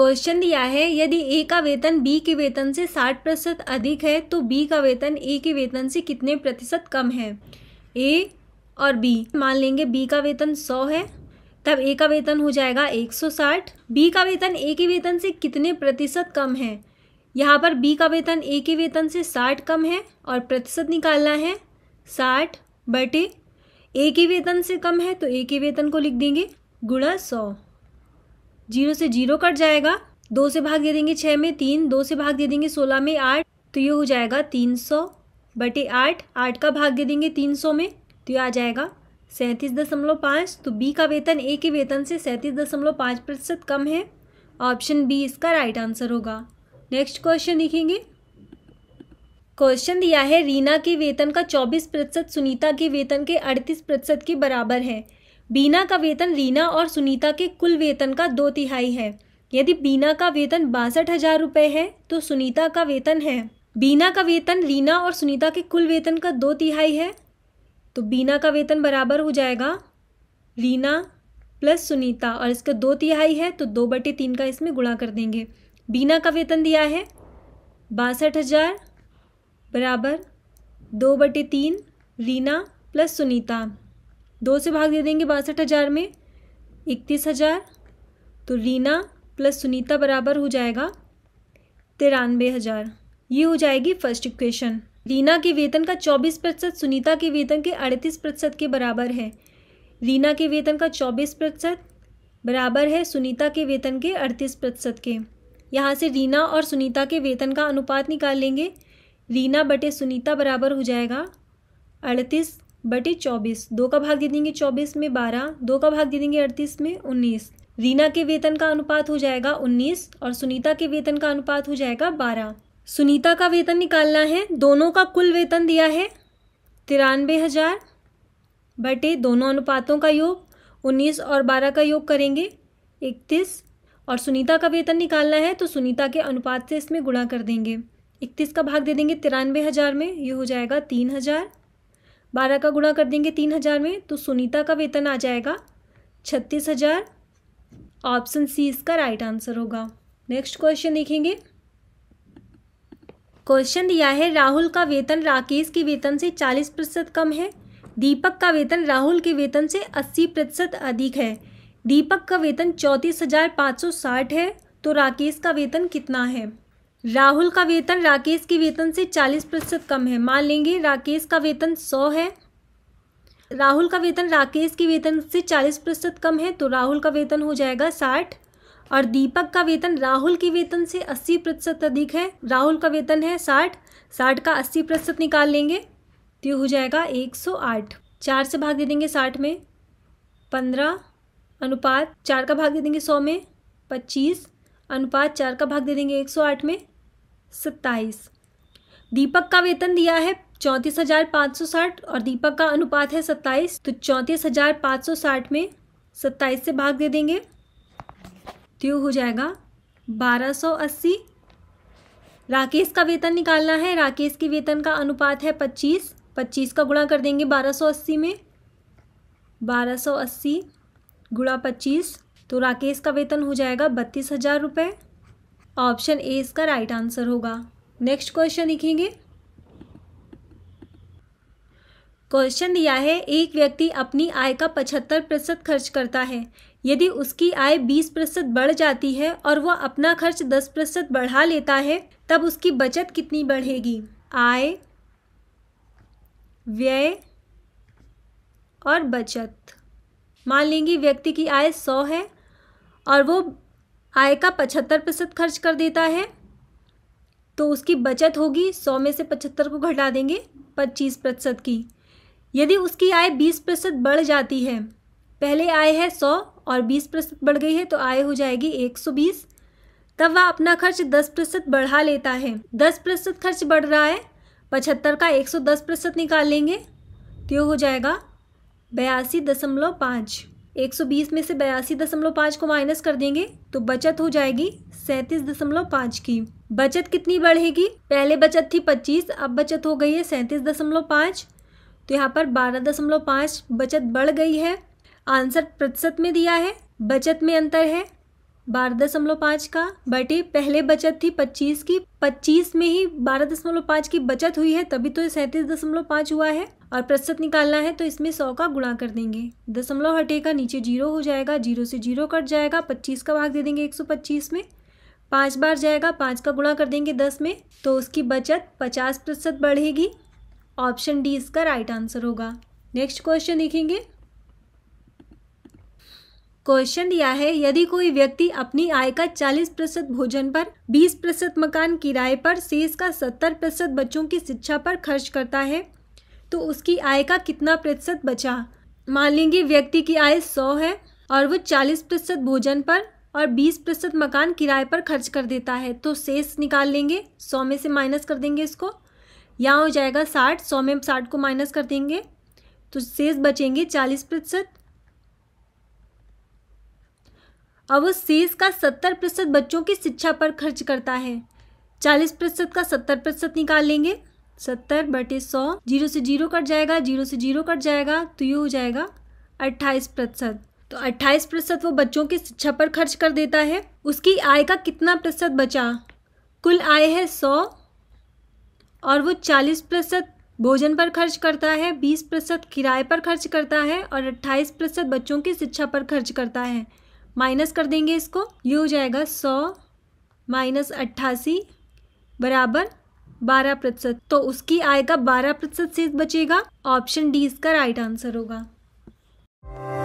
question दिया है यदि ए का वेतन बी के वेतन से साठ प्रतिशत अधिक है तो बी का वेतन ए के वेतन से कितने प्रतिशत कम है ए और बी मान लेंगे बी का वेतन सौ है तब ए का वेतन हो जाएगा एक सौ साठ बी का वेतन ए के वेतन से कितने प्रतिशत कम है यहाँ पर बी का वेतन ए के वेतन से साठ कम है और प्रतिशत निकालना है साठ बटे ए के वेतन से कम है तो ए के वेतन को लिख देंगे गुणा सौ जीरो से जीरो कट जाएगा दो से भाग दे देंगे छः में तीन दो से भाग दे देंगे सोलह में आठ तो ये हो जाएगा तीन सौ बटे आठ आठ का भाग दे देंगे तीन सौ में तो ये आ जाएगा सैंतीस दशमलव पाँच तो बी का वेतन ए के वेतन से सैंतीस दशमलव पाँच प्रतिशत कम है ऑप्शन बी इसका राइट आंसर होगा नेक्स्ट क्वेश्चन देखेंगे क्वेश्चन दिया है रीना के वेतन का चौबीस प्रतिशत सुनीता के वेतन के अड़तीस प्रतिशत के बराबर है बीना का वेतन रीना और सुनीता के कुल वेतन का दो तिहाई है यदि बीना का वेतन बासठ हजार रुपये है तो सुनीता का वेतन है बीना का वेतन रीना और सुनीता के कुल वेतन का दो तिहाई है तो बीना का वेतन बराबर हो जाएगा रीना प्लस सुनीता और इसका दो तिहाई है तो दो बटे तीन का इसमें गुणा कर देंगे बीना का वेतन दिया है बासठ हजार बराबर दो बटे तीन रीना प्लस सुनीता दो से भाग दे देंगे बासठ हज़ार में इकतीस हज़ार तो रीना प्लस सुनीता बराबर हो जाएगा तिरानवे हज़ार ये हो जाएगी फर्स्ट इक्वेशन रीना के वेतन का चौबीस प्रतिशत सुनीता के वेतन के अड़तीस प्रतिशत के बराबर है रीना के वेतन का चौबीस प्रतिशत बराबर है सुनीता के वेतन के अड़तीस प्रतिशत के यहाँ से रीना और सुनीता के वेतन का अनुपात निकाल लेंगे रीना बटे सुनीता बराबर हो जाएगा अड़तीस बटे चौबीस दो का भाग दे देंगे चौबीस में बारह दो का भाग दे देंगे अड़तीस में उन्नीस रीना के वेतन का अनुपात हो जाएगा उन्नीस और सुनीता के वेतन का अनुपात हो जाएगा बारह सुनीता का वेतन निकालना है दोनों का कुल वेतन दिया है तिरानवे हजार बटे दोनों अनुपातों का योग उन्नीस और बारह का योग करेंगे इकतीस और सुनीता का वेतन निकालना है तो सुनीता के अनुपात से इसमें गुणा कर देंगे इकतीस का भाग दे देंगे तिरानवे हज़ार में ये हो जाएगा तीन हज़ार बारह का गुणा कर देंगे तीन हज़ार में तो सुनीता का वेतन आ जाएगा छत्तीस हज़ार ऑप्शन सी इसका राइट आंसर होगा नेक्स्ट क्वेश्चन देखेंगे क्वेश्चन दिया है राहुल का वेतन राकेश के वेतन से चालीस प्रतिशत कम है दीपक का वेतन राहुल के वेतन से अस्सी प्रतिशत अधिक है दीपक का वेतन चौंतीस हज़ार पाँच सौ साठ है तो राकेश का वेतन कितना है राहुल का वेतन राकेश के वेतन से चालीस प्रतिशत कम है मान लेंगे राकेश का वेतन सौ है राहुल का वेतन राकेश के वेतन से चालीस प्रतिशत कम है तो राहुल का वेतन हो जाएगा साठ और दीपक का वेतन राहुल के वेतन से अस्सी प्रतिशत अधिक है राहुल का वेतन है साठ साठ का अस्सी प्रतिशत निकाल लेंगे तो ये हो जाएगा एक सौ आठ चार से भाग दे देंगे साठ में पंद्रह अनुपात चार का भाग दे देंगे सौ में पच्चीस अनुपात चार का भाग दे देंगे एक सौ आठ में सत्ताईस दीपक का वेतन दिया है चौंतीस हजार पाँच सौ साठ और दीपक का अनुपात है सत्ताईस तो चौंतीस हजार पाँच सौ साठ में सत्ताईस से भाग दे देंगे तो हो जाएगा बारह सौ अस्सी राकेश का वेतन निकालना है राकेश के वेतन का अनुपात है पच्चीस पच्चीस का गुणा कर देंगे बारह सौ अस्सी में बारह सौ अस्सी गुणा पच्चीस तो राकेश का वेतन हो जाएगा बत्तीस हज़ार रुपये ऑप्शन ए इसका राइट आंसर होगा नेक्स्ट क्वेश्चन लिखेंगे क्वेश्चन दिया है एक व्यक्ति अपनी आय का पचहत्तर प्रतिशत खर्च करता है यदि उसकी आय बीस प्रतिशत बढ़ जाती है और वह अपना खर्च दस प्रतिशत बढ़ा लेता है तब उसकी बचत कितनी बढ़ेगी आय व्यय और बचत मान लेंगे व्यक्ति की आय सौ है और वो आय का पचहत्तर प्रतिशत खर्च कर देता है तो उसकी बचत होगी सौ में से पचहत्तर को घटा देंगे पच्चीस प्रतिशत की यदि उसकी आय बीस प्रतिशत बढ़ जाती है पहले आय है सौ और बीस प्रतिशत बढ़ गई है तो आय हो जाएगी एक सौ बीस तब वह अपना खर्च दस प्रतिशत बढ़ा लेता है दस प्रतिशत खर्च बढ़ रहा है पचहत्तर का एक सौ दस प्रतिशत निकाल लेंगे तो हो जाएगा बयासी दशमलव पाँच 120 में से बयासी दशमलव पाँच को माइनस कर देंगे तो बचत हो जाएगी सैंतीस दशमलव पाँच की बचत कितनी बढ़ेगी पहले बचत थी पच्चीस अब बचत हो गई है सैंतीस दशमलव पाँच तो यहाँ पर बारह दशमलव पाँच बचत बढ़ गई है आंसर प्रतिशत में दिया है बचत में अंतर है बारह दशमलव पाँच का बटे पहले बचत थी पच्चीस की पच्चीस में ही बारह दशमलव पाँच की बचत हुई है तभी तो सैंतीस दशमलव पाँच हुआ है और प्रतिशत निकालना है तो इसमें सौ का गुणा कर देंगे दशमलव हटेगा नीचे जीरो हो जाएगा जीरो से जीरो कट जाएगा पच्चीस का भाग दे देंगे एक सौ पच्चीस में पाँच बार जाएगा पाँच का गुणा कर देंगे दस में तो उसकी बचत पचास प्रतिशत बढ़ेगी ऑप्शन डी इसका राइट आंसर होगा नेक्स्ट क्वेश्चन देखेंगे क्वेश्चन दिया है यदि कोई व्यक्ति अपनी आय का 40 प्रतिशत भोजन पर 20 प्रतिशत मकान किराए पर शेष का 70 प्रतिशत बच्चों की शिक्षा पर खर्च करता है तो उसकी आय का कितना प्रतिशत बचा मान लेंगे व्यक्ति की आय 100 है और वो 40 प्रतिशत भोजन पर और 20 प्रतिशत मकान किराए पर खर्च कर देता है तो शेष निकाल लेंगे सौ में से माइनस कर देंगे इसको यहाँ हो जाएगा साठ सौ में साठ को माइनस कर देंगे तो शेष बचेंगे चालीस प्रतिशत और वो शेष का सत्तर प्रतिशत बच्चों की शिक्षा पर खर्च करता है चालीस प्रतिशत का सत्तर प्रतिशत निकाल लेंगे सत्तर बटे सौ जीरो से जीरो कट जाएगा जीरो से जीरो कट जाएगा तो ये हो जाएगा अट्ठाईस प्रतिशत तो अट्ठाईस प्रतिशत वो बच्चों की शिक्षा पर खर्च कर देता है उसकी आय का कितना प्रतिशत बचा कुल आय है सौ और वो चालीस प्रतिशत भोजन पर खर्च करता है बीस प्रतिशत किराए पर खर्च करता है और अट्ठाईस प्रतिशत बच्चों की शिक्षा पर खर्च करता है माइनस कर देंगे इसको ये हो जाएगा सौ माइनस अट्ठासी बराबर बारह प्रतिशत तो उसकी आय का बारह प्रतिशत शेष बचेगा ऑप्शन डी इसका राइट आंसर होगा